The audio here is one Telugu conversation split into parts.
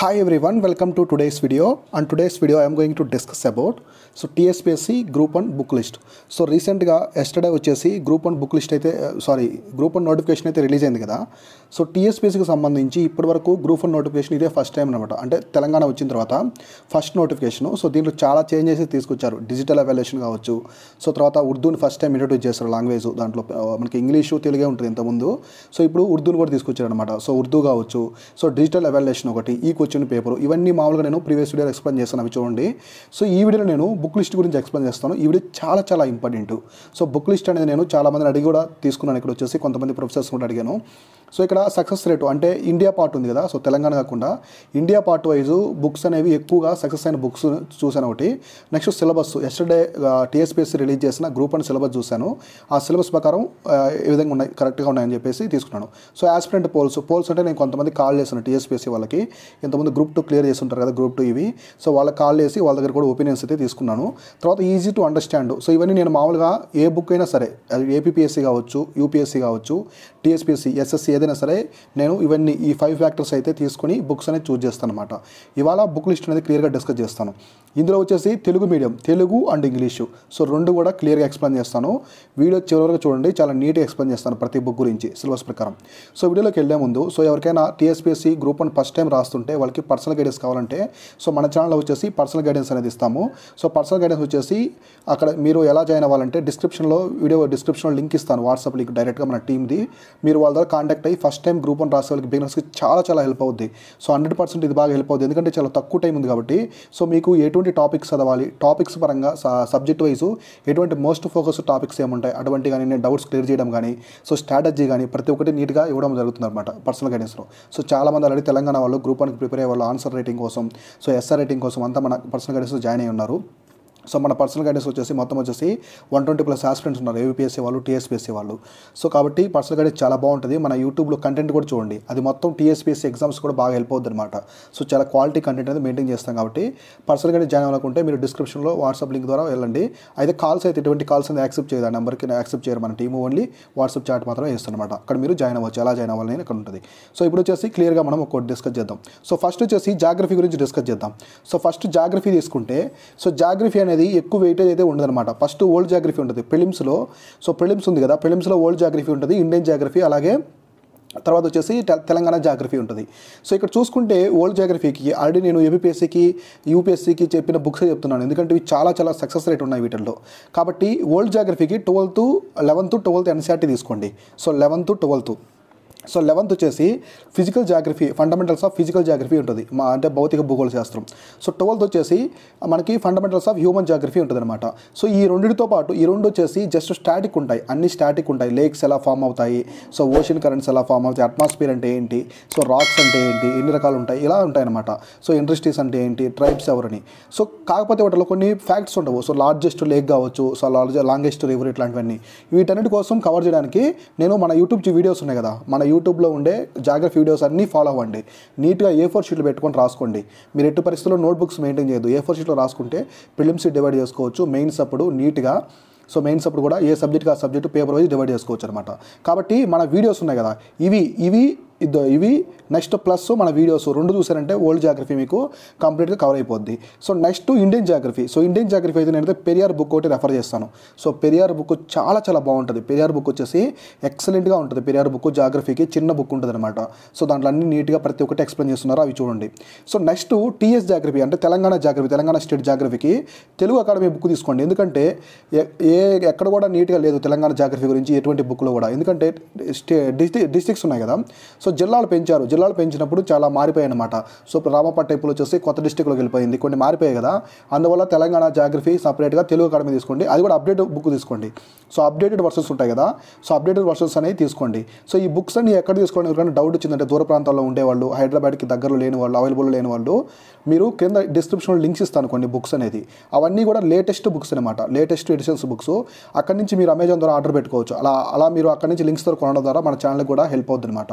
Hi everyone, welcome to today's video. On today's video, video am going to discuss about so TSPSC group one book list so రీసెంట్గా ఎస్టర్డే వచ్చేసి గ్రూప్ వన్ బుక్ లిస్ట్ అయితే సారీ గ్రూప్ వన్ నోటిఫికేషన్ అయితే రిలీజ్ అయింది కదా సో టీఎస్పీఎస్సీకి సంబంధించి ఇప్పటి వరకు గ్రూప్ వన్ నోటిఫికేషన్ ఇదే ఫస్ట్ టైం అనమాట అంటే తెలంగాణ వచ్చిన తర్వాత ఫస్ట్ నోటిఫికేషన్ సో దీంట్లో చాలా చేంజెస్ తీసుకొచ్చారు డిజిటల్ అవాల్యుయేషన్ కావచ్చు సో తర్వాత ఉర్దూని ఫస్ట్ టైం ఇంట్రడ్యూస్ చేస్తారు లాంగ్వేజ్ దాంట్లో uh, మనకి ఇంగ్లీషు తెలుగే ఉంటుంది ఇంతకుముందు సో ఇప్పుడు ఉర్దూని కూడా తీసుకొచ్చారు అనమాట సో ఉర్దూ కావచ్చు సో డిజిటల్ అవాల్యుయేషన్ ఒకటి ఈ వచ్చిన పేపర్ ఇవన్నీ మామూలుగా నేను ప్రీవియస్ వీడియో ఎక్స్ప్లెయిన్ చేస్తాను అవి చూడండి సో ఈ వీడియోలో నేను బుక్ లిస్ట్ గురించి ఎక్స్ప్లెయిన్ చేస్తాను ఈ వీడియో చాలా చాలా ఇంపార్టెంట్ సో బుక్ లిస్ట్ అనేది నేను చాలామందిని అడిగి కూడా తీసుకున్నాను ఇక్కడ వచ్చేసి కొంతమంది ప్రొఫెసర్స్ కూడా అడిగాను సో ఇక్కడ సక్సెస్ రేటు అంటే ఇండియా పార్ట్ ఉంది కదా సో తెలంగాణ కాకుండా ఇండియా పార్ట్ వైజ్ బుక్స్ అనేవి ఎక్కువగా సక్సెస్ అయిన బుక్స్ చూశాను ఒకటి next syllabus yesterday TSPS release చేసిన గ్రూప్ అండ్ సిలబస్ చూశాను ఆ సిలబస్ ప్రకారం ఏ విధంగా ఉన్నాయి కరెక్ట్గా ఉన్నాయని చెప్పేసి తీసుకున్నాను సో యాస్పిరెంట్ పోల్స్ పోల్స్ అంటే నేను కొంతమంది కాల్ చేశాను టీఎస్పీఎస్సీ వాళ్ళకి ఇంత ఇంతకుముందు గ్రూప్ టూ క్లియర్ చేస్తుంటారు కదా గ్రూప్ టూ ఇవి సో వాళ్ళకి కాల్ చేసి వాళ్ళ దగ్గర కూడా ఒపీనియన్స్ అయితే తీసుకున్నాను తర్వాత ఈజీ టు అండర్స్టాండ్ సో ఇవన్నీ నేను మామూలుగా ఏ బుక్ అయినా సరే ఏపీఎస్సీ కావచ్చు యూపీఎస్సీ కావచ్చు టీఎస్పీఎస్సీ ఎస్ఎస్సీ ఏదైనా సరే నేను ఇవన్నీ ఈ ఫైవ్ ఫ్యాక్టర్స్ అయితే తీసుకుని బుక్స్ అనేది చూజ్ చేస్తాను అనమాట ఇవాళ బుక్ లిస్ట్ అనేది క్లియర్గా డిస్కస్ చేస్తాను ఇందులో వచ్చేసి Telugu medium Telugu and English so రెండు కూడా క్లియర్గా ఎక్స్ప్లెయిన్ చేస్తాను వీడియో చివరిగా చూడండి చాలా నీట్గా ఎక్స్ప్లెయిన్ చేస్తాను ప్రతి బుక్ గురించి సిలబస్ ప్రకారం సో వీడియోలోకి వెళ్ళే ముందు సో ఎవరికైనా TSPSC group one first time రాస్తుంటే వాళ్ళకి పర్సనల్ గైడెన్స్ కావాలంటే సో మన ఛానల్ వచ్చేసి పర్సనల్ గైడెన్స్ అనేది ఇస్తాము సో పర్సనల్ గైడెన్స్ వచ్చేసి అక్కడ మీరు ఎలా జాయిన్ అవ్వాలంటే డిస్క్రిప్షన్లో వీడియో డిస్క్రిప్షన్లో లింక్ ఇస్తాను వాట్సాప్ లింక్ డైరెక్ట్గా మన టీమ్ది మీరు వాళ్ళ ద్వారా కాంటాక్ట్ అయ్యి ఫస్ట్ టైం గ్రూప్ వన్ రాసే వాళ్ళకి బిగినర్స్కి చాలా చాలా హెల్ప్ అవుద్ది సో హండ్రెడ్ పర్సెంట్ ఇది బాగా హెల్ప్ అవుద్ది ఎందుకంటే చాలా తక్కువ టైం ఉంది కాబట్టి సో మీకు ఎటువంటి టాపిక్స్ చదవాలి టాపిక్స్ పరంగా సబ్జెక్ట్ వైజు ఎటువంటి మోస్ట్ ఫోకస్ టాపిక్స్ ఏముంటాయి అటువంటి కానీ నేను డౌట్స్ క్లియర్ చేయడం కానీ సో స్ట్రాటజీ కానీ ప్రతి ఒక్కటి నీట్గా ఇవ్వడం జరుగుతుంది అనమాట పర్సనల్ గైడెన్స్లో సో చాలామంది ఆల్రెడీ తెలంగాణ వాళ్ళు గ్రూప్ వన్కి ప్రిపేర్ అయ్యే వాళ్ళు ఆన్సర్ రైటింగ్ కోసం సో ఎస్ఆర్ రైటింగ్ కోసం అంతా మన పర్సనల్ గైడెన్స్ జాయిన్ అయి ఉన్నారు సో మన పర్సనల్ గైడెన్స్ వచ్చేసి మొత్తం వచ్చేసి వన్ ట్వంటీ ప్లస్ ఆస్పిరెంట్స్ ఉన్నారు ఏపీఎస్సీ వాళ్ళు టీఎస్పీఎస్సీ వాళ్ళు సో కాబట్టి పర్సనల్ గైడెన్స్ చాలా బాగుంటుంది మన యూట్యూబ్లో కంటెంట్ కూడా చూడండి అది మొత్తం టీఎస్పీఎస్సీ ఎగ్జామ్స్ కూడా బాగా హెల్ప్ అవుతుంది అనమాట సో చాలా క్వాలిటీ కంటెంట్ అనేది మెయింటైన్ చేస్తాం కాబట్టి పర్సనల్ గైడెన్స్ జాయిన్ అవ్వాలనుకుంటే మీరు డిస్క్రిప్షన్లో వాట్సాప్ లింక్ ద్వారా వెళ్ళండి అయితే కాల్స్ అయితే ఎటువంటి కాల్స్ అనేది యాక్సెప్ట్ చేయాలి ఆ నెంబర్కి యాక్సెప్ట్ చేయరు మన టీమ్ ఓన్లీ వాట్సాప్ చాట్ మాత్రమే చేస్తున్నమాట అక్కడ మీరు జాయిన్ అవ్వచ్చు ఎలా జాయిన్ అవ్వాలని అక్కడ ఉంటుంది సో ఇప్పుడు వచ్చేసి క్లియర్గా మనం ఒక డిస్కస్ చేద్దాం సో ఫస్ట్ వచ్చేసి జాగ్రఫీ గురించి డిస్కస్ చేద్దాం సో ఫస్ట్ జాగ్రఫీ తీసుకుంటే సో జాగ్రఫీ అనేది అనేది ఎక్కువ వెయిటేజ్ అయితే ఉండదన్నమాట ఫస్ట్ ఓల్డ్ జాగ్రఫీ ఉంటుంది ఫిలిమ్స్లో సో ఫిలిమ్స్ ఉంది కదా ఫిలిమ్స్లో ఓల్డ్ జాగ్రఫీ ఉంటుంది ఇండియన్ జాగ్రఫీ అలాగే తర్వాత వచ్చేసి తెలంగాణ జాగ్రఫీ ఉంటుంది సో ఇక్కడ చూసుకుంటే ఓల్డ్ జాగ్రఫీకి ఆల్రెడీ నేను ఏబిపిఎస్సికి యూపీఎస్సికి చెప్పిన బుక్స్ చెప్తున్నాను ఎందుకంటే ఇవి చాలా చాలా సక్సెస్ రేట్ ఉన్నాయి వీటిల్లో కాబట్టి ఓల్డ్ జాగ్రఫీకి ట్వెల్త్ లెవెన్త్ ట్వెల్త్ ఎన్సీఆర్టీ తీసుకోండి so eleventh twelfth so eleventh వచ్చేసి physical geography fundamentals of physical geography ఉంటుంది మా అంటే భౌతిక భూగోళ శాస్త్రం సో ట్వెల్త్ వచ్చేసి మనకి ఫండమెంటల్స్ ఆఫ్ హ్యూమన్ జాగ్రఫీ ఉంటుంది అనమాట సో ఈ రెండుతో పాటు ఈ రెండు వచ్చేసి జస్ట్ స్టాటిక్ ఉంటాయి అన్ని స్టాటిక్ ఉంటాయి లేక్స్ ఎలా ఫామ్ అవుతాయి సో ఓషన్ కరెంట్స్ ఎలా ఫామ్ అవుతాయి అట్మాస్ఫియర్ అంటే ఏంటి సో రాక్స్ అంటే ఏంటి ఎన్ని రకాలు ఉంటాయి ఇలా ఉంటాయన్నమాట సో ఇండస్ట్రీస్ అంటే ఏంటి ట్రైబ్స్ ఎవరని సో కాకపోతే వాటిలో కొన్ని ఫ్యాక్ట్స్ ఉండవు సో లార్జెస్ట్ లేక్ కావచ్చు సో లార్జ్ లాంగెస్ట్ రివర్ ఇట్లాంటివన్నీ వీటన్నిటి కోసం కవర్ చేయడానికి నేను మన యూట్యూబ్ వీడియోస్ ఉన్నాయి కదా మన యూ యూట్యూబ్లో ఉండే జాగ్రఫీ వీడియోస్ అన్నీ ఫాలో అవ్వండి నీట్గా ఏ ఫోర్ షీట్లు పెట్టుకొని రాసుకోండి మీరు ఎట్టి పరిస్థితుల్లో నోట్బుక్స్ మెయింటైన్ చేయదు ఏ ఫోర్ షీట్లో రాసుకుంటే ప్రిలిమ్స్ డివైడ్ చేసుకోవచ్చు మెయిన్స్ అప్పుడు నీట్గా సో మెయిన్స్ అప్పుడు కూడా ఏ సబ్జెక్ట్కి ఆ సబ్జెక్టు పేపర్ వైజ్ డివైడ్ చేసుకోవచ్చు అనమాట కాబట్టి మన వీడియోస్ ఉన్నాయి కదా ఇవి ఇవి ఇదో ఇవి నెక్స్ట్ ప్లస్ మన వీడియోస్ రెండు చూసారంటే ఓల్డ్ జాగ్రఫీ మీకు కంప్లీట్గా కవర్ అయిపోద్ది so next Indian geography so Indian geography అయితే నేనైతే పెరియార్ బుక్ ఒకటి రెఫర్ చేస్తాను సో పెరియార్ బుక్ చాలా చాలా బాగుంటుంది పెరియార్ బుక్ వచ్చేసి ఎక్సలెంట్గా ఉంటుంది పెరియార్ బుక్ జాగ్రఫీకి చిన్న బుక్ ఉంటుంది అనమాట సో దాంట్లో అన్ని నీట్గా ప్రతి ఒక్కటి ఎక్స్ప్లెయిన్ చేస్తున్నారు అవి చూడండి సో నెక్స్ట్ టీఎస్ జాగ్రఫీ అంటే తెలంగాణ జాగ్రఫీ తెలంగాణ స్టేట్ జాగ్రఫీకి తెలుగు అకాడమీ బుక్ తీసుకోండి ఎందుకంటే ఏ ఎక్కడ కూడా నీట్గా లేదు తెలంగాణ జాగ్రఫీ గురించి ఎటువంటి బుక్లో కూడా ఎందుకంటే డిస్ట్రిక్ట్స్ ఉన్నాయి కదా సో సో జిల్లాలు పెంచారు జిల్లాలు పెంచినప్పుడు చాలా మారిపోయాయి అనమాట సో రామపట్ట ఇప్పుడు వచ్చేసి కొత్త డిస్టిక్లోకి వెళ్ళిపోయింది కొన్ని మారిపోయాయి కదా అందువల్ల తెలంగాణ జాగ్రఫీ సపరేట్గా తెలుగు అకాడమీ తీసుకోండి అది కూడా అప్డేట్ బుక్ తీసుకోండి సో అప్డేటెడ్ వర్షన్స్ ఉంటాయి కదా సో అప్డేటెడ్ వర్షన్స్ అనేవి తీసుకోండి సో ఈ బుక్స్ అన్ని ఎక్కడ తీసుకోండి ఎవరికైనా డౌట్ వచ్చిందంటే దూర ప్రాంతాల్లో ఉండేవాళ్ళు హైదరాబాద్కి దగ్గరలో లేని వాళ్ళు అవైలబుల్ లేని వాళ్ళు మీరు కింద డిస్క్రిప్షన్లో లింక్స్ ఇస్తాను కొన్ని బుక్స్ అనేది అవన్నీ కూడా లేటెస్ట్ బుక్స్ అనమాట లేటెస్ట్ ఎడిషన్స్ బుక్స్ అక్కడి నుంచి మీరు అమెజాన్ ద్వారా ఆర్డర్ పెట్టుకోవచ్చు అలా అలా మీరు అక్కడి నుంచి లింక్స్ ద్వారా కొనడం ద్వారా మన ఛానల్ కూడా హెల్ప్ అవుతుంది అనమాట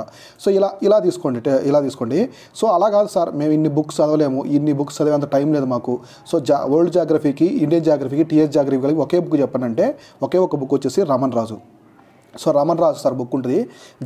సో సో ఇలా ఇలా తీసుకోండి ఇలా తీసుకోండి సో అలా కాదు సార్ మేము ఇన్ని బుక్స్ చదవలేము ఇన్ని బుక్స్ చదివేంత టైం లేదు మాకు సో జా వరల్డ్ జాగ్రఫీకి ఇండియన్ జాగ్రఫీకి టీఎస్ జాగ్రఫీ ఒకే బుక్ చెప్పండి అంటే ఒకే ఒక బుక్ వచ్చేసి Raman Raju so Raman Raju sir book ఉంటుంది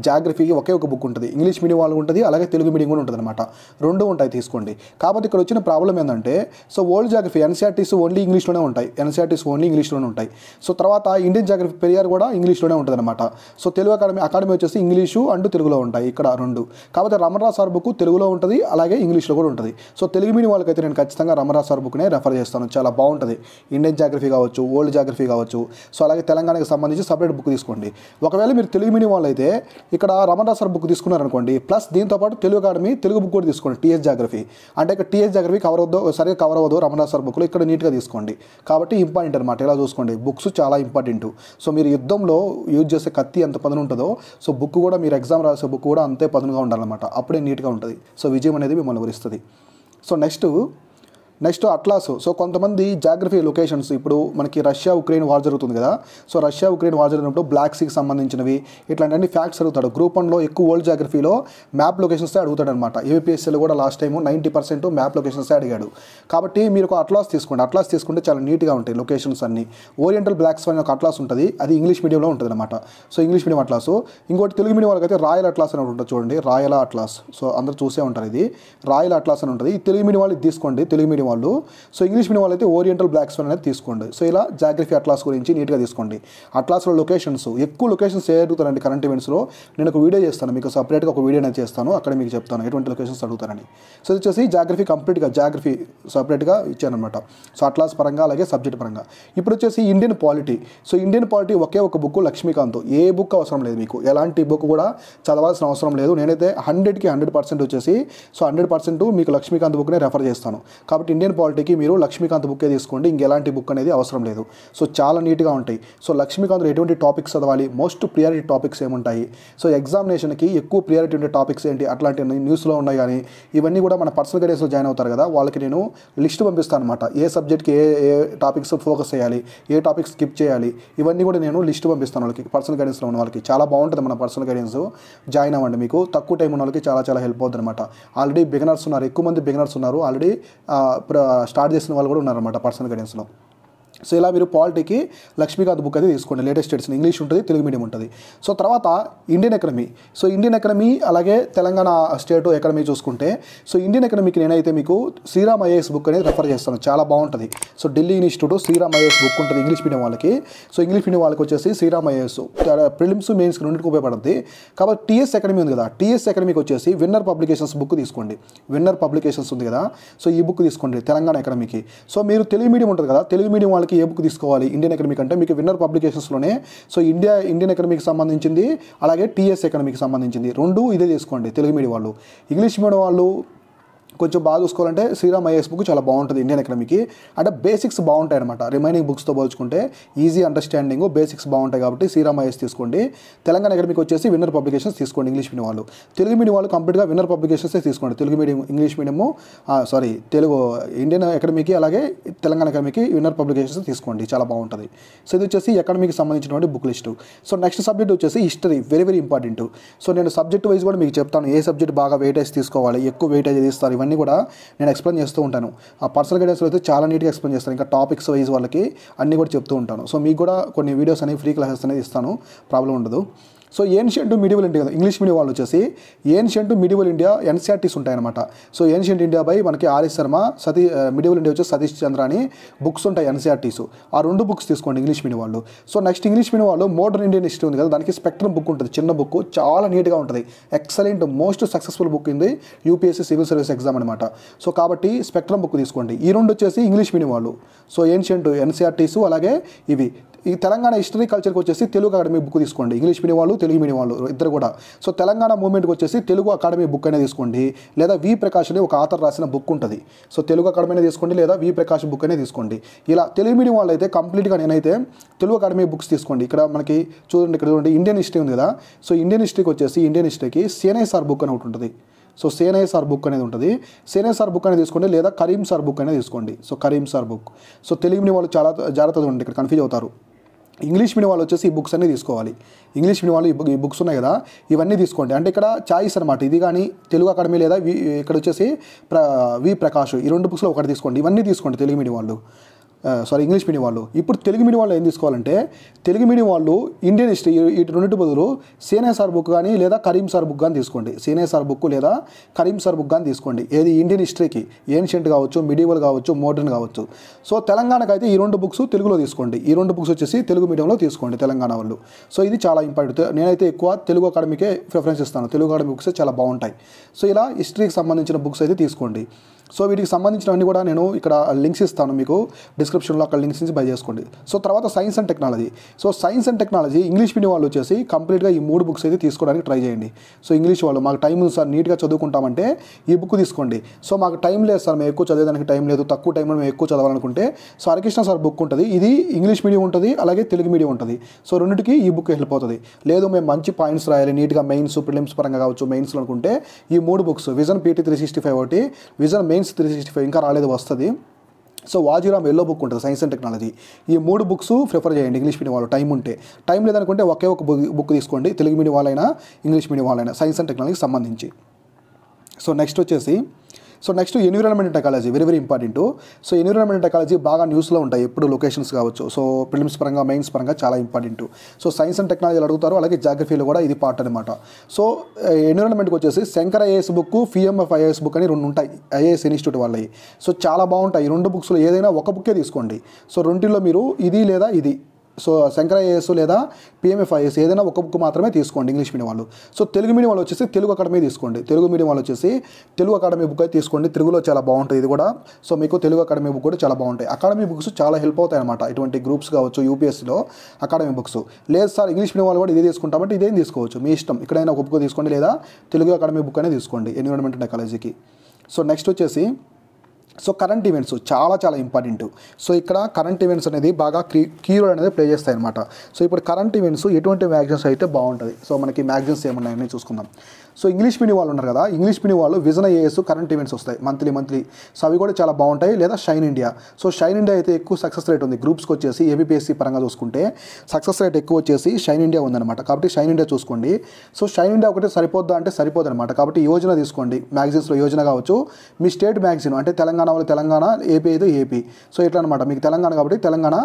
జాగ్రఫీకి ఒకే ఒక బుక్ ఉంటుంది ఇంగ్లీష్ మీడియం వాళ్ళు ఉంటుంది అలాగే తెలుగు మీడియం కూడా ఉంటుంది అనమాట రెండు ఉంటాయి తీసుకోండి కాబట్టి ఇక్కడ వచ్చిన ప్రాబ్లం ఏంటంటే so world geography NCERTs only ఇంగ్లీష్లోనే ఉంటాయి ఎన్సీఆర్టీస్ ఓన్లీ ఇంగ్లీష్లోనే ఉంటాయి సో తర్వాత ఇండియన్ జాగ్రఫీ పెరియర్ కూడా ఇంగ్లీష్లోనే ఉంటుంది అనమాట సో తెలుగు అకాడమీ అకాడమీ వచ్చేసి ఇంగ్లీషు అండ్ తెలుగులో ఉంటాయి ఇక్కడ రెండు కాబట్టి రమణరాజ్ సార్ బుక్ తెలుగులో ఉంటుంది అలాగే ఇంగ్లీష్లో కూడా ఉంటుంది సో తెలుగు మీడియం వాళ్ళకైతే నేను ఖచ్చితంగా రమణరావు సార్ బుక్నే రెఫర్ చేస్తాను చాలా బాగుంటుంది ఇండియన్ జాగ్రఫీ కావచ్చు ఓల్డ్ జాగ్రఫీ కావచ్చు సో అలాగే తెలంగాణకి సంబంధించి సపరేట్ బుక్ తీసుకోండి ఒకవేళ మీరు తెలుగు మీడియం వాళ్ళు అయితే ఇక్కడ రమణ సార్ బుక్ తీసుకున్నారనుకోండి ప్లస్ దీంతోపాటు తెలుగు అకాడమీ తెలుగు బుక్ కూడా తీసుకోండి టీఎస్ జాగ్రఫీ అంటే ఇక్కడ టీఎస్ జాగ్రఫీ కవర్ అవుద్దో సరిగా కవర్ అవ్వదు రమణ సార్ బుక్లో ఇక్కడ నీట్గా తీసుకోండి కాబట్టి ఇంపార్టెంట్ అనమాట ఇలా చూసుకోండి బుక్స్ చాలా ఇంపార్టెంట్ సో మీరు యుద్ధంలో యూజ్ చేసే కత్తి ఎంత పదును ఉంటుందో సో బుక్ కూడా మీరు ఎగ్జామ్ రాసే బుక్ కూడా అంతే పదునుగా ఉండాలన్నమాట అప్పుడే నీట్గా ఉంటుంది సో విజయం అనేది మిమ్మల్ని వరిస్తుంది so next next atlas so కొంతమంది జాగ్రఫీ లొకేషన్స్ ఇప్పుడు మనకి రష్యా ఉక్రెయిన్ వార్ జరుగుతుంది కదా సో రష్యా ఉక్రెయిన్ వార్ జరిగినప్పుడు బ్లాక్ సీకి సంబంధించినవి ఇట్లాంటి ఫ్యాక్ట్స్ అడుగుతాడు గ్రూప్ వన్లో ఎక్కువ వరల్డ్ జాగ్రఫీలో మ్యాప్ లొకేషన్స్ అడుగుతాడు అనమాట ఏపీఎస్సీలో కూడా last time ninety percent map locations అడిగాడు కాబట్టి మీరు ఒక అట్లాస్ తీసుకోండి అట్లాస్ తీసుకుంటే చాలా నీట్గా ఉంటాయి లొకేషన్స్ అన్ని ఓరియంటల్ బ్లాక్స్ అనే ఒక అట్లాస్ ఉంటుంది అది ఇంగ్లీష్ మీడియంలో ఉంటుంది అనమాట సో ఇంగ్లీష్ మీడియం అట్లాస్ ఇంకోటి తెలుగు మీడియం వాళ్ళకి రాయల్ అట్లాస్ అని ఉంటుంది చూడండి రాయల్ అట్లాస్ సో అందరూ చూసే ఉంటారు ఇది రాయల్ అట్లాస్ అని ఉంటుంది ఈ తెలుగు మీడియం వాళ్ళు తీసుకోండి తెలుగు మీడియం వాళ్ళు సో ఇంగ్లీష్ మీడియం అయితే ఓరియంటల్ బ్లాక్ స్వాన్ అనేది తీసుకోండి సో ఇలా జాగ్రఫీ అట్లాస్ గురించి నీట్గా తీసుకోండి అట్లాస్లో లొకేషన్స్ ఎక్కువ లొకేషన్స్ ఏ అడుగుతారండి కరెంట్ ఈవెంట్స్లో నేను ఒక వీడియో చేస్తాను మీకు సపరేట్గా ఒక వీడియో నేను చేస్తాను అక్కడ మీకు చెప్తాను ఎటువంటి లొకేషన్స్ అడుగుతారని సో ఇది వచ్చేసి జాగ్రఫీ కంప్లీట్గా జాగ్రఫీ సపరేట్గా అనమాట సో అట్లాస్ పరంగా అలాగే సబ్జెక్ట్ పరంగా ఇప్పుడు వచ్చేసి Indian polity so Indian polity ఒకే ఒక బుక్ లక్ష్మీకాంత్ ఏ బుక్ అవసరం లేదు మీకు ఎలాంటి బుక్ కూడా చదవాల్సిన అవసరం లేదు నేనైతే హండ్రెడ్కి హండ్రెడ్ పర్సెంట్ వచ్చేసి సో హండ్రెడ్ పర్సెంట్ మీకు లక్ష్మీకాంత్ బుక్నే రెఫర్ చేస్తాను కాబట్టి ఇండియన్ పాలిటీకి మీరు లక్ష్మీకాంత్ బుక్కే తీసుకోండి ఇంకెలాంటి బుక్ అనేది అవసరం లేదు సో చాలా నీట్గా ఉంటాయి సో లక్ష్మీకాంత్లో ఎటువంటి టాపిక్స్ చదవాలి మోస్ట్ ప్రియారిటీ టాపిక్స్ ఏముంటాయి సో ఎగ్జామినేషన్కి ఎక్కువ ప్రియారిటీ ఉండే టాపిక్స్ ఏంటి అట్లాంటి న్యూస్లో ఉన్నాయి కానీ ఇవన్నీ కూడా మన పర్సనల్ గైడెన్స్లో జాయిన్ అవుతారు కదా వాళ్ళకి నేను లిస్ట్ పంపిస్తాను అనమాట ఏ సబ్జెక్ట్కి ఏ ఏ టాపిక్స్ ఫోకస్ చేయాలి ఏ టాపిక్స్ స్కిప్ చేయాలి ఇవన్నీ కూడా నేను లిస్ట్ పంపిస్తాను వాళ్ళకి పర్సనల్ గైడెన్స్లో ఉన్న వాళ్ళకి చాలా బాగుంటుంది మన పర్సనల్ గైడెన్స్ జాయిన్ అవ్వండి మీకు తక్కువ టైం ఉన్న వాళ్ళకి చాలా చాలా హెల్ప్ అవుతుంది అనమాట ఆల్రెడీ బిగినర్స్ ఉన్నారు ఎక్కువ మంది బిగినర్స్ ఉన్నారు ఆల్రెడీ స్టార్ట్ చేసిన వాళ్ళు కూడా ఉన్నారన్నమాట పర్సనల్ గైడెన్స్లో సో ఇలా మీరు పాలిటీకి లక్ష్మీకాంత్ బుక్ అయితే తీసుకోండి లేటెస్ట్ ఎడిషన్ ఇంగ్లీష్ ఉంటుంది తెలుగు మీడియం ఉంటుంది సో తర్వాత Indian economy so Indian economy అలాగే తెలంగాణ స్టేట్ ఎకనమీ చూసుకుంటే సో ఇండియన్ ఎకనమీకి నేనైతే మీకు శ్రీరామ్ ఐఏఎస్ బుక్ అనేది రెఫర్ చేస్తాను చాలా బాగుంటుంది so Delhi institute Sriram IAS book ఉంటుంది ఇంగ్లీష్ మీడియం వాళ్ళకి సో ఇంగ్లీష్ మీడియం వాళ్ళకి వచ్చేసి శ్రీరామ్ ఐఏఎస్ ప్రిలిమ్స్ మెయిన్స్ రెండింటికి ఉపయోగపడుతుంది కాబట్టి టీఎస్ ఎకనమీ ఉంది కదా టీఎస్ ఎకనమీకి వచ్చేసి విన్నర్ పబ్లికేషన్స్ బుక్ తీసుకోండి విన్నర్ పబ్లికేషన్స్ ఉంది కదా సో ఈ బుక్ తీసుకోండి తెలంగాణ ఎకనమీకి సో మీరు తెలుగు మీడియం ఉంటుంది కదా తెలుగు మీడియం వాళ్ళకి వాళ్ళకి ఏ బుక్ తీసుకోవాలి ఇండియన్ ఎకనమిక్ అంటే మీకు విన్నర్ పబ్లికేషన్స్లోనే సో ఇండియా ఇండియన్ ఎకనమీకి సంబంధించింది అలాగే టీఎస్ ఎకనమీకి సంబంధించింది రెండు ఇదే తీసుకోండి తెలుగు మీడియం వాళ్ళు ఇంగ్లీష్ మీడియం వాళ్ళు కొంచెం బాగా చూసుకోవాలంటే శ్రీరామ్ ఐఎస్ బుక్ చాలా బాగుంటుంది ఇండియన్ ఎకనమీకి అంటే బేసిక్స్ బాగుంటాయి అనమాట రిమైనింగ్ బుక్స్తో పోల్చుకుంటే ఈజీ అండర్స్టాండింగ్ బేసిక్స్ బాగుంటాయి కాబట్టి శ్రీరామ్ ఐఎస్ తీసుకోండి తెలంగాణ ఎకనమీకి వచ్చేసి విన్నర్ పబ్లికేషన్స్ తీసుకోండి ఇంగ్లీష్ మీడియం వాళ్ళు తెలుగు మీడియం వాళ్ళు కంప్లీట్గా విన్నర్ పబ్లికేషన్సే తీసుకోండి Telugu medium English medium sorry Telugu Indian ఎకడమీకి అలాగే తెలంగాణ ఎకడమీకి విన్నర్ పబ్లికేషన్స్ తీసుకోండి చాలా బాగుంటుంది సో ఇది వచ్చేసి ఎకడమీకి సంబంధించినటువంటి book list so next subject వచ్చేసి history very very important so నేను సబ్జెక్ట్ వైజ్ కూడా మీకు చెప్తాను ఏ సబ్జెక్ట్ బాగా వెయిటేజ్ తీసుకోవాలి ఎక్కువ వెయిటేజ్ తీస్తారు ఇవన్నీ ఇవన్నీ కూడా నేను ఎక్స్ప్లెయిన్ చేస్తూ ఉంటాను ఆ పర్సనల్ గైడెన్స్లో అయితే చాలా నీట్గా ఎక్స్ప్లెయిన్ చేస్తాను ఇంకా టాపిక్స్ వైజ్ వాళ్ళకి అన్నీ కూడా చెప్తూ ఉంటాను సో మీకు కూడా కొన్ని వీడియోస్ అనేవి ఫ్రీ క్లాసెస్ అనేది ఇస్తాను ప్రాబ్లం ఉండదు సో ఏన్షియంట్ మిడివల్ ఇండియా కదా ఇంగ్లీష్ మీడియం వాళ్ళు వచ్చేసి ఏన్షియంట్ మిడివల్ ఇండియా ఎన్సీఆర్టీస్ ఉంటాయన్నమాట సో ఏన్షియంట్ ఇండియా బై మనకి ఆర్ఎస్ శర్మ సతీ మిడివల్ ఇండియా వచ్చి సతీష్ చంద్ర అని బుక్స్ ఉంటాయి ఎన్సీఆర్టీస్ ఆ రెండు బుక్స్ తీసుకోండి ఇంగ్లీష్ మీడియం వాళ్ళు సో నెక్స్ట్ ఇంగ్లీష్ మీడియం వాళ్ళు మోడర్న్ ఇండియన్ హిస్టరీ ఉంది కదా దానికి స్పెక్ట్రమ్ బుక్ ఉంటుంది చిన్న బుక్ చాలా నీట్గా ఉంటుంది ఎక్సలెంట్ మోస్ట్ సక్సెస్ఫుల్ బుక్ ఉంది యూపీఎస్సీ సివిల్ సర్వీస్ ఎగ్జామ్ అనమాట సో కాబట్టి స్పెక్ట్రమ్ బుక్ తీసుకోండి ఈ రెండు వచ్చేసి ఇంగ్లీష్ మీడియం వాళ్ళు సో ఏన్షియంట్ ఎన్సీఆర్టీస్ అలాగే ఇవి ఈ తెలంగాణ హిస్టరీ కల్చర్కి వచ్చేసి తెలుగు అకాడమీ బుక్ తీసుకోండి ఇంగ్లీష్ మీడియం వాళ్ళు తెలుగు మీడియం వాళ్ళు ఇద్దరు కూడా సో తెలంగాణ మూవ్మెంట్కి వచ్చేసి తెలుగు అకాడమీ బుక్ అనేది తీసుకోండి లేదా వి ప్రకాష్ అనే ఒక ఆథర్ రాసిన బుక్ ఉంటుంది సో తెలుగు అకాడమీ తీసుకోండి లేదా వి ప్రకాష్ బుక్ అనేది తీసుకోండి ఇలా తెలుగు మీడియం వాళ్ళు అయితే కంప్లీట్గా నేనైతే తెలుగు అకాడమీ బుక్స్ తీసుకోండి ఇక్కడ మనకి చూడండి ఇక్కడ చూడండి ఇండియన్ హిస్టరీ ఉంది కదా సో ఇండియన్ హిస్టరీకి వచ్చేసి ఇండియన్ హిస్టరీకి సార్ బుక్ అని ఒకటి ఉంటుంది సో సేనయ్య సార్ బుక్ అనేది ఉంటుంది సేనయ్య సార్ బుక్ అనేది తీసుకోండి లేదా కరీం సార్ బుక్ అనేది తీసుకోండి so Karim sir book so తెలుగుని వాళ్ళు చాలా జాగ్రత్తగా ఉండండి ఇక్కడ కన్ఫ్యూజ్ అవుతారు ఇంగ్లీష్ మీడియం వాళ్ళు వచ్చేసి ఈ బుక్స్ అన్నీ తీసుకోవాలి ఇంగ్లీష్ మీడియం వాళ్ళు ఈ బుక్స్ ఉన్నాయి కదా ఇవన్నీ తీసుకోండి అంటే ఇక్కడ చాయిస్ అనమాట ఇది కానీ తెలుగు అకాడమీ లేదా ఇక్కడ వచ్చేసి ప్ర వి ప్రకాష్ ఈ రెండు బుక్స్లో ఒకటి తీసుకోండి ఇవన్నీ తీసుకోండి తెలుగు మీడియం వాళ్ళు సారీ ఇంగ్లీష్ మీడియం వాళ్ళు ఇప్పుడు తెలుగు మీడియం వాళ్ళు ఏం తీసుకోవాలంటే తెలుగు మీడియం వాళ్ళు ఇండియన్ హిస్టరీ ఇటు రెండింటి బదులు సీనియర్ సార్ బుక్ కానీ లేదా కరీం సార్ బుక్ కానీ తీసుకోండి సీనియర్ సార్ బుక్ లేదా కరీం సార్ బుక్ కానీ తీసుకోండి ఏది ఇండియన్ హిస్టరీకి ఏన్షియంట్ కావచ్చు మిడివల్ కావచ్చు మోడర్న్ కావచ్చు సో తెలంగాణకు అయితే ఈ రెండు బుక్స్ తెలుగులో తీసుకోండి ఈ రెండు బుక్స్ వచ్చేసి తెలుగు మీడియంలో తీసుకోండి తెలంగాణ వాళ్ళు సో ఇది చాలా ఇంపార్టెంట్ నేనైతే ఎక్కువ తెలుగు అకాడమీకే ప్రిఫరెన్స్ ఇస్తాను తెలుగు అకాడమీ బుక్స్ చాలా బాగుంటాయి సో ఇలా హిస్టరీకి సంబంధించిన బుక్స్ అయితే తీసుకోండి సో వీటికి సంబంధించినవన్నీ కూడా నేను ఇక్కడ లింక్స్ ఇస్తాను మీకు డిస్క్రిప్షన్లో అక్కడ లింక్స్ నుంచి బై చేసుకోండి సో తర్వాత science and technology so science and technology English medium వాళ్ళు వచ్చేసి కంప్లీట్గా ఈ మూడు బుక్స్ అయితే తీసుకోవడానికి ట్రై చేయండి సో ఇంగ్లీష్ వాళ్ళు మాకు టైం ఉంది సార్ నీట్గా చదువుకుంటామంటే ఈ బుక్ తీసుకోండి సో మాకు టైం లేదు సార్ మేము ఎక్కువ చదివేదానికి టైం లేదు తక్కువ టైంలో మేము ఎక్కువ చదవాలనుకుంటే సో హరికృష్ణ సార్ బుక్ ఉంటుంది ఇది ఇంగ్లీష్ మీడియం ఉంటుంది అలాగే తెలుగు మీడియం ఉంటుంది సో రెండింటికి ఈ బుక్ హెల్ప్ అవుతుంది లేదు మేము మంచి పాయింట్స్ రాయాలి నీట్గా మెయిన్స్ ప్రిలిమ్స్ పరంగా కావచ్చు మెయిన్స్ అనుకుంటే ఈ మూడు books vision PT three sixty five ఒకటి vision main science three sixty five ఇంకా రాలేదు వస్తుంది సో వాజీరామ్ ఎల్లో బుక్ ఉంటుంది సైన్స్ అండ్ టెక్నాలజీ ఈ మూడు బుక్స్ ప్రిఫర్ చేయండి ఇంగ్లీష్ మీడియం వాళ్ళు టైం ఉంటే టైం లేదనుకుంటే ఒకే ఒక బుక్ తీసుకోండి తెలుగు మీడియం వాళ్ళైనా ఇంగ్లీష్ మీడియం వాళ్ళైనా సైన్స్ అండ్ టెక్నాలజీకి సంబంధించి సో నెక్స్ట్ వచ్చేసి so next environment technology very very important so environment technology బాగా న్యూస్లో ఉంటాయి ఎప్పుడు లొకేషన్స్ కావచ్చు సో ప్రిలిమ్స్ పరంగా మెయిన్స్ పరంగా చాలా ఇంపార్టెంట్ సో సైన్స్ అండ్ టెక్నాలజీలు అడుగుతారు అలాగే జాగ్రఫీలో కూడా ఇది పార్ట్ అనమాట సో ఎన్విరాన్మెంట్కి వచ్చేసి Shankar IAS book PMF IAS book అని రెండు ఉంటాయి ఐఏఎస్ ఇన్స్టిట్యూట్ వాళ్ళవి సో చాలా బాగుంటాయి రెండు బుక్స్లో ఏదైనా ఒక బుక్కే తీసుకోండి సో రెండిలో మీరు ఇది లేదా ఇది సో ఐఏఎస్ లేదా పిఎంఎఫ్ఐఎస్ ఏదైనా ఒక బుక్ మాత్రమే తీసుకోండి ఇంగ్లీష్ మీడియం వాళ్ళు సో తెలుగు మీడియం వాళ్ళు వచ్చేసి తెలుగు అకాడమీ తీసుకోండి తెలుగు మీడియం వాళ్ళు వచ్చేసి తెలుగు అకాడమీ బుక్ అయితే తీసుకోండి తెలుగులో చాలా బాగుంటుంది ఇది కూడా సో మీకు తెలుగు అకాడమీ బుక్ కూడా చాలా బాగుంటాయి అకాడమీ బుక్స్ చాలా హెల్ప్ అవుతాయి అనమాట ఇటువంటి గ్రూప్స్ కావచ్చు యూపీఎస్సీలో అకాడమీ బుక్స్ లేదు సార్ ఇంగ్లీష్ మీడియం వాళ్ళు కూడా ఇదే తీసుకుంటామంటే ఇదేం తీసుకోవచ్చు మీ ఇష్టం ఇక్కడైనా ఒక బుక్ తీసుకోండి లేదా తెలుగు అకాడమీ బుక్ అనేది తీసుకోండి ఎన్విరాన్మెంట్ టెక్నాలజీకి సో నెక్స్ట్ వచ్చేసి సో కరెంట్ ఈవెంట్స్ చాలా చాలా ఇంపార్టెంట్ సో ఇక్కడ కరెంట్ ఈవెంట్స్ అనేది బాగా క్రీ క్యూర్ రోల్ అనేది ప్లే చేస్తాయి అనమాట సో ఇప్పుడు కరెంట్ ఈవెంట్స్ ఎటువంటి మ్యాగజైన్స్ అయితే బాగుంటుంది సో మనకి మ్యాగజైన్స్ ఏమున్నాయని చూసుకుందాం సో ఇంగ్లీష్ మీడియం వాళ్ళు ఉన్నారు కదా ఇంగ్లీష్ మీడియం వాళ్ళు విజన్ ఏఎస్ కరెంట్ ఈవెంట్స్ వస్తాయి మంత్లీ మంత్లీ సో అవి కూడా చాలా బాగుంటాయి లేదా shine India so shine India అయితే ఎక్కువ సక్సెస్ రేట్ ఉంది గ్రూప్స్కి వచ్చేసి ఏబిపిఎస్సి పరంగా చూసుకుంటే సక్సెస్ రేట్ ఎక్కువ వచ్చేసి షైన్ ఇండియా ఉందన్నమాట కాబట్టి షైన్ ఇండియా చూసుకోండి సో షైన్ ఇండియా ఒకటి సరిపోద్దా అంటే సరిపోదు అనమాట కాబట్టి యోజన తీసుకోండి మ్యాగజైన్స్లో యోజన కావచ్చు మీ స్టేట్ మ్యాగజైన్ అంటే తెలంగాణ వాళ్ళు తెలంగాణ ఏపీ అయితే ఏపీ సో ఇట్లా అనమాట మీకు తెలంగాణ కాబట్టి తెలంగాణ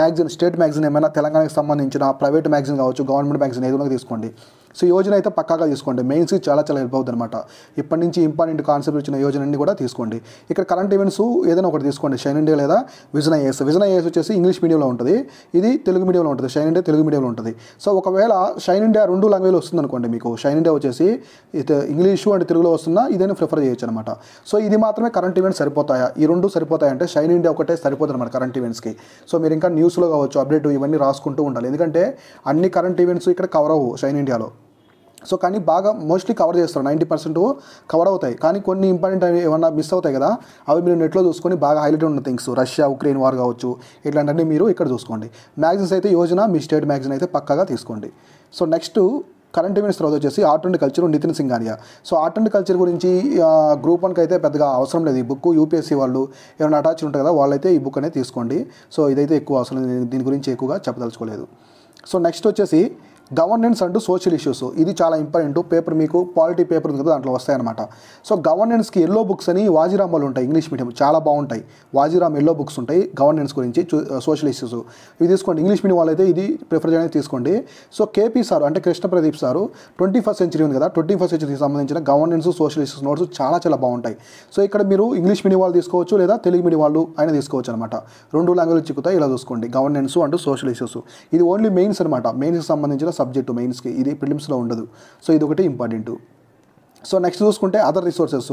మ్యాగజైన్ స్టేట్ మ్యాగజైన్ ఏమైనా తెలంగాణకి సంబంధించిన ప్రైవేట్ మ్యాగజైన్ కావచ్చు గవర్నమెంట్ మ్యాగజైన్ ఏదైనా తీసుకోండి సో యోజన అయితే పక్కాగా తీసుకోండి మెయిన్స్కి చాలా చాలా హెల్ప్ అవుతుంది అనమాట ఇప్పటి నుంచి ఇంపార్టెంట్ కాన్సెప్ట్ ఇచ్చిన యోజన అన్ని కూడా తీసుకోండి ఇక్కడ కరెంట్ ఈవెంట్స్ ఏదైనా ఒకటి తీసుకోండి షైన్ ఇండియా లేదా విజన్ ఐఎస్ విజన్ ఐఎస్ వచ్చేసి ఇంగ్లీష్ మీడియంలో ఉంటుంది ఇది తెలుగు మీడియంలో ఉంటుంది షైన్ ఇండియా తెలుగు మీడియంలో ఉంటుంది సో ఒకవేళ షైన్ ఇండియా రెండు లాంగ్వేజ్ వస్తుంది అనుకోండి మీకు షైన్ ఇండియా వచ్చేసి ఇంగ్లీషు అండ్ తెలుగులో వస్తున్నా ఇదైనా ప్రిఫర్ చేయొచ్చు అనమాట సో ఇది మాత్రమే కరెంట్ ఈవెంట్స్ సరిపోతాయా ఈ రెండు సరిపోతాయంటే షైన్ ఇండియా ఒకటే సరిపోతుంది అనమాట కరెంట్ ఈవెంట్స్కి సో మీరు ఇంకా న్యూస్లో కావచ్చు అప్డేట్ ఇవన్నీ రాసుకుంటూ ఉండాలి ఎందుకంటే అన్ని కరెంట్ ఈవెంట్స్ ఇక్కడ కవర్ అవ్వు షైన్ ఇండియాలో సో కానీ బాగా మోస్ట్లీ కవర్ చేస్తారు నైంటీ పర్సెంట్ కవర్ అవుతాయి కానీ కొన్ని ఇంపార్టెంట్ ఏమన్నా మిస్ అవుతాయి కదా అవి మీరు నెట్లో చూసుకొని బాగా హైలైట్ ఉన్న థింగ్స్ రష్యా ఉక్రెయిన్ వార్ కావచ్చు ఇట్లాంటివన్నీ మీరు ఇక్కడ చూసుకోండి మ్యాగజైన్స్ అయితే యోజన మీ స్టేట్ మ్యాగజైన్ అయితే పక్కగా తీసుకోండి సో నెక్స్ట్ కరెంట్ అవేర్నెస్ తర్వాత వచ్చేసి art and culture Nitin Singh Singhania so art and culture గురించి గ్రూప్ వన్కి అయితే పెద్దగా అవసరం లేదు ఈ బుక్ యూపీఎస్సీ వాళ్ళు ఏమైనా అటాచ్ ఉంటారు కదా వాళ్ళైతే ఈ బుక్ అనేది తీసుకోండి సో ఇదైతే ఎక్కువ అవసరం దీని గురించి ఎక్కువగా చెప్పదలుచుకోలేదు సో నెక్స్ట్ వచ్చేసి గవర్నెన్స్ అంటూ సోషల్ ఇష్యూస్ ఇది చాలా ఇంపార్టెంట్ పేపర్ మీకు పాలిటీ పేపర్ ఉంది కదా దాంట్లో వస్తాయన్నమాట సో గవర్నెన్స్కి ఎల్లో బుక్స్ అని వాజీరామాలు ఉంటాయి ఇంగ్లీష్ మీడియం చాలా బాగుంటాయి వాజీరామ్ ఎల్లో బుక్స్ ఉంటాయి గవర్నెన్స్ గురించి సోషల్ ఇష్యూస్ ఇవి తీసుకోండి ఇంగ్లీష్ మీడియం అయితే ఇది ప్రిఫర్ చేయడానికి తీసుకోండి సో కేపీ సార్ అంటే Krishna Pradeep sir twenty first century ఉంది కదా ట్వంటీ ఫస్ట్ సెంచరీకి సంబంధించిన గవర్నెన్స్ సోషల్ ఇష్యూస్ నోట్స్ చాలా చాలా బాగుంటాయి సో ఇక్కడ మీరు ఇంగ్లీష్ మీడియం వాళ్ళు తీసుకోవచ్చు లేదా తెలుగు మీడియం వాళ్ళు ఆయన తీసుకోవచ్చు అనమాట రెండు లాంగ్వేజ్ చిక్కుతాయి ఇలా చూసుకోండి గవర్నెన్స్ అంటూ సోషల్ ఇష్యూస్ ఇది ఓన్లీ మెయిన్స్ అనమాట మెయిన్స్కి సంబంధించిన సబ్జెక్టు మెయిన్స్కి ఇది ప్రిలిమ్స్లో ఉండదు సో ఇది ఒకటి ఇంపార్టెంట్ సో నెక్స్ట్ చూసుకుంటే అదర్ రిసోర్సెస్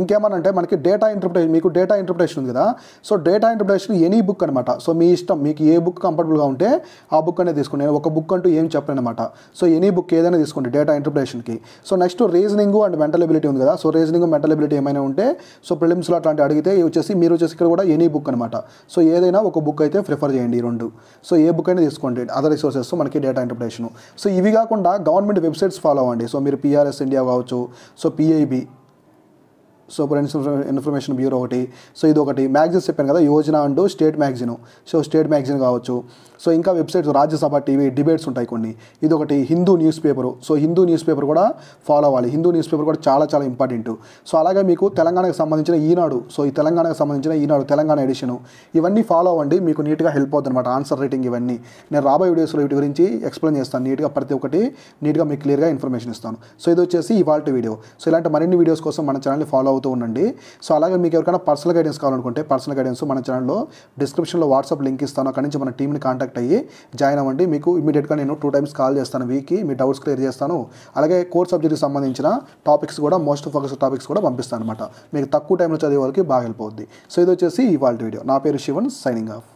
ఇంకేమనంటే మనకి డేటా ఇంటర్ప్రిటేషన్ మీకు డేటా ఇంటర్ప్రిటేషన్ ఉంది కదా so data interpretation any book అనమాట సో మీ ఇష్టం మీకు ఏ బుక్ కంఫర్టబుల్గా ఉంటే ఆ బుక్ అనేది తీసుకుని నేను ఒక బుక్ అంటూ ఏం చెప్పలేను అనమాట సో ఎనీ బుక్ ఏదైనా తీసుకోండి డేటా ఇంటర్ప్రిటేషన్కి so next reasoning and mental ability ఉంది కదా సో రీజనింగ్ మెంటల్ ఎబిలిటీ ఏమైనా ఉంటే సో ప్రిలిమ్స్లో అట్లాంటి అడిగితే వచ్చేసి మీరు వచ్చేసి ఇక్కడ కూడా ఎనీ బుక్ అనమాట సో ఏదైనా ఒక బుక్ అయితే ప్రిఫర్ చేయండి ఈ రెండు సో ఏ బుక్ అయినా తీసుకోండి అదర్ రిసోర్సెస్ మనకి డేటా ఇంటర్ప్రిటేషన్ సో ఇవి కాకుండా గవర్నమెంట్ వెబ్సైట్స్ ఫాలో అవ్వండి సో మీరు పిఆర్ఎస్ ఇండియా కావచ్చు So PIB super information bureau ఒకటి సో ఇది ఒకటి మ్యాగజైన్స్ చెప్పాను కదా యోజన అంటూ state magazine so state magazine కావచ్చు సో ఇంకా వెబ్సైట్స్ రాజ్యసభ టీవీ డిబేట్స్ ఉంటాయి కొన్ని ఇది ఒకటి Hindu newspaper so Hindu newspaper కూడా ఫాలో అవ్వాలి హిందూ న్యూస్ పేపర్ కూడా చాలా చాలా ఇంపార్టెంట్ సో అలాగే మీకు తెలంగాణకు సంబంధించిన ఈనాడు సో ఈ తెలంగాణకు సంబంధించిన ఈనాడు తెలంగాణ ఎడిషన్ ఇవన్నీ ఫాలో అవ్వండి మీకు నీట్గా హెల్ప్ అవుతుంది అనమాట ఆన్సర్ రేటింగ్ ఇవన్నీ నేను రాబోయే వీడియోస్లో వీటి గురించి ఎక్స్ప్లెయిన్ చేస్తాను నీట్గా ప్రతి ఒక్కటి నీట్గా మీకు క్లియర్గా ఇన్ఫర్మేషన్ ఇస్తాను సో ఇది వచ్చేసి ఇవాళ వీడియో సో ఇలాంటి మరిన్ని వీడియోస్ కోసం మన ఛానల్ని ఫాలో అవుతుంది అవుతూ ఉండండి సో అలాగే మీకు ఎవరికైనా పర్సనల్ గైడెన్స్ కావాలనుకుంటే పర్సనల్ గైడెన్స్ మన ఛానల్లో డిస్క్రిప్షన్లో వాట్సాప్ లింక్ ఇస్తాను అక్కడి నుంచి మన టీమ్ని కాంటాక్ట్ అయ్యి జాయిన్ అవ్వండి మీకు ఇమీడియట్గా నేను టూ టైమ్స్ కాల్ చేస్తాను వీక్కి మీ డౌట్స్ క్లియర్ చేస్తాను అలాగే కోర్ సబ్జెక్ట్కి సంబంధించిన టాపిక్స్ కూడా మోస్ట్ ఫోకస్ టాపిక్స్ కూడా పంపిస్తాను అనమాట మీకు తక్కువ టైంలో చదివే వాళ్ళకి బాగా హెల్ప్ సో ఇది వచ్చేసి ఇవాళ వీడియో నా పేరు శివన్ సైనింగ్ ఆఫ్